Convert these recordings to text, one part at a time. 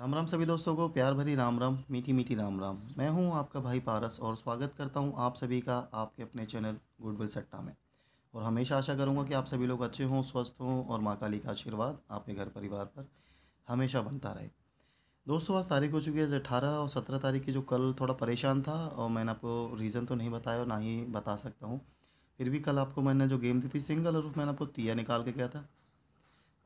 राम राम सभी दोस्तों को प्यार भरी राम राम मीठी मीठी राम राम मैं हूं आपका भाई पारस और स्वागत करता हूं आप सभी का आपके अपने चैनल गुडविल सट्टा में और हमेशा आशा करूंगा कि आप सभी लोग अच्छे हों स्वस्थ हों और माँ काली का आशीर्वाद आपके घर परिवार पर हमेशा बनता रहे दोस्तों आज तारीख हो चुकी है अठारह और सत्रह तारीख की जो कल थोड़ा परेशान था और मैंने आपको रीज़न तो नहीं बताया और ना ही बता सकता हूँ फिर भी कल आपको मैंने जो गेम दी थी सिंगल और मैंने आपको तिया निकाल के गया था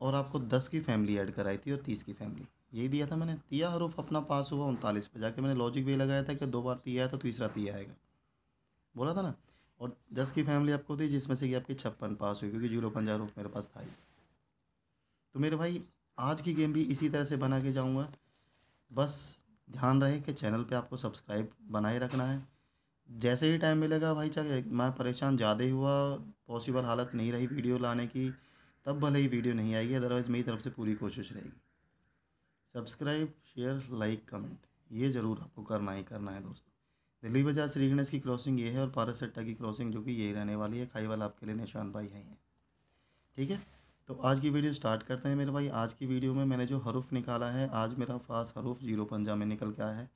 और आपको दस की फैमिली ऐड कराई थी और तीस की फैमिली यही दिया था मैंने तिया हरूफ अपना पास हुआ उनतालीस पे जाके मैंने लॉजिक भी लगाया था कि दो बार तिया है था तो तीसरा तिया आएगा बोला था ना और दस की फैमिली आपको थी जिसमें से कि आपकी छप्पन पास हुई क्योंकि जीरो पंजा हरूफ मेरे पास था ही तो मेरे भाई आज की गेम भी इसी तरह से बना के जाऊँगा बस ध्यान रहे कि चैनल पर आपको सब्सक्राइब बनाए रखना है जैसे ही टाइम मिलेगा भाई चाहे मैं परेशान ज़्यादा ही हुआ पॉसिबल हालत नहीं रही वीडियो लाने की तब भले ही वीडियो नहीं आएगी अदरवाइज़ मेरी तरफ से पूरी कोशिश रहेगी सब्सक्राइब शेयर लाइक कमेंट ये ज़रूर आपको करना ही करना है दोस्तों दिल्ली बाजार श्री गणेश की क्रॉसिंग ये है और पारस की क्रॉसिंग जो कि यही रहने वाली है खाई वाला आपके लिए निशान भाई है ठीक है तो आज की वीडियो स्टार्ट करते हैं मेरे भाई आज की वीडियो में मैंने जो हरूफ निकाला है आज मेरा फास हरूफ जीरो पंजा में निकल गया है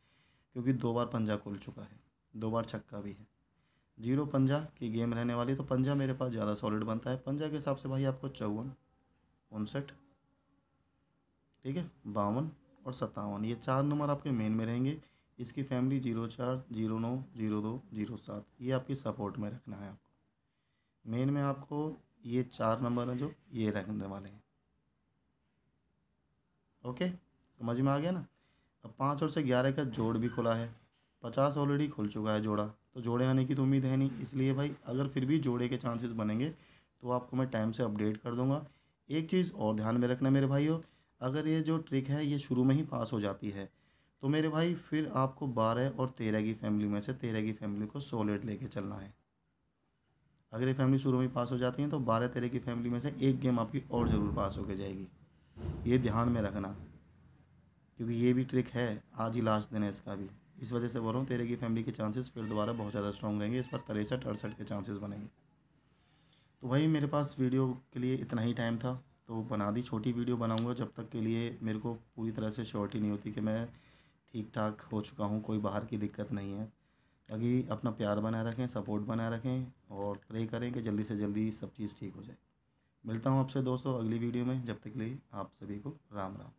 क्योंकि दो बार पंजा खुल चुका है दो बार छक्का भी है जीरो पंजा की गेम रहने वाली है तो पंजा मेरे पास ज़्यादा सॉलिड बनता है पंजा के हिसाब से भाई आपको चौवन उनसठ ठीक है बावन और सत्तावन ये चार नंबर आपके मेन में रहेंगे इसकी फैमिली जीरो चार जीरो नौ जीरो दो जीरो सात ये आपकी सपोर्ट में रखना है आपको मेन में आपको ये चार नंबर हैं जो ये रखने वाले हैं ओके समझ में आ गया ना अब पाँच और से ग्यारह का जोड़ भी खुला है पचास ऑलरेडी खुल चुका है जोड़ा तो जोड़े आने की तो उम्मीद है नहीं इसलिए भाई अगर फिर भी जोड़े के चांसेस बनेंगे तो आपको मैं टाइम से अपडेट कर दूंगा एक चीज़ और ध्यान में रखना मेरे भाइयों अगर ये जो ट्रिक है ये शुरू में ही पास हो जाती है तो मेरे भाई फिर आपको बारह और तेरह की फैमिली में से तेरह की फैमिली को सोलेट लेके चलना है अगर ये फैमिली शुरू में पास हो जाती है तो बारह तेरह की फैमिली में से एक गेम आपकी और ज़रूर पास होकर जाएगी ये ध्यान में रखना क्योंकि ये भी ट्रिक है आज ही लास्ट दिन है इसका भी इस वजह से बोल रहा हूँ तेरे की फैमिली के चांसेस फिर दोबारा बहुत ज़्यादा स्ट्रॉन्ग रहेंगे इस पर तिरसठ अड़सठ के चांसेस बनेंगे तो भाई मेरे पास वीडियो के लिए इतना ही टाइम था तो बना दी छोटी वीडियो बनाऊंगा जब तक के लिए मेरे को पूरी तरह से श्योरिटी नहीं होती कि मैं ठीक ठाक हो चुका हूँ कोई बाहर की दिक्कत नहीं है अभी अपना प्यार बनाए रखें सपोर्ट बनाए रखें और प्रे करें कि जल्दी से जल्दी सब चीज़ ठीक हो जाए मिलता हूँ आपसे दोस्तों अगली वीडियो में जब तक के लिए आप सभी को राम राम